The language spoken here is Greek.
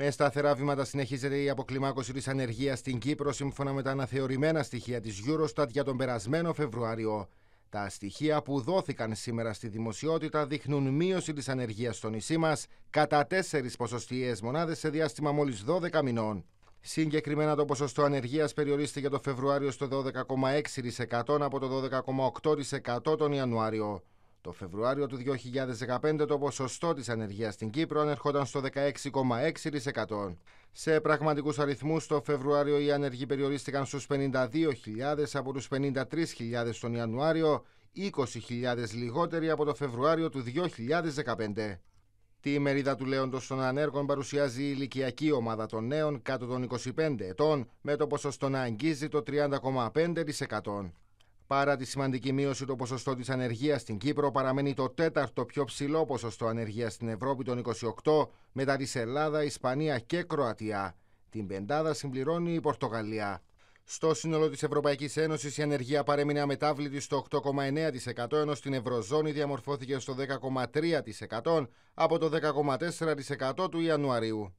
Με σταθερά βήματα συνεχίζεται η αποκλιμάκωση της ανεργίας στην Κύπρο σύμφωνα με τα αναθεωρημένα στοιχεία της Eurostat για τον περασμένο Φεβρουάριο. Τα στοιχεία που δόθηκαν σήμερα στη δημοσιότητα δείχνουν μείωση της ανεργίας στο νησί μας κατά 4 ποσοστιαίες μονάδες σε διάστημα μόλις 12 μηνών. Συγκεκριμένα το ποσοστό ανεργίας περιορίστηκε το Φεβρουάριο στο 12,6% από το 12,8% τον Ιανουάριο. Το Φεβρουάριο του 2015 το ποσοστό της ανεργίας στην Κύπρο ανερχόταν στο 16,6%. Σε πραγματικούς αριθμούς το Φεβρουάριο οι ανεργοί περιορίστηκαν στους 52.000 από τους 53.000 τον Ιανουάριο, 20.000 λιγότεροι από το Φεβρουάριο του 2015. Τη μερίδα του λέοντος των ανέργων παρουσιάζει η ηλικιακή ομάδα των νέων κάτω των 25 ετών, με το ποσοστό να αγγίζει το 30,5%. Παρά τη σημαντική μείωση, το ποσοστό της ανεργίας στην Κύπρο παραμένει το τέταρτο πιο ψηλό ποσοστό ανεργίας στην Ευρώπη των 28 μετά της Ελλάδα, Ισπανία και Κροατία. Την πεντάδα συμπληρώνει η Πορτογαλία. Στο σύνολο της Ευρωπαϊκής Ένωσης, η ανεργία παρέμεινε αμετάβλητη στο 8,9%, ενώ στην Ευρωζώνη διαμορφώθηκε στο 10,3% από το 10,4% του Ιανουαρίου.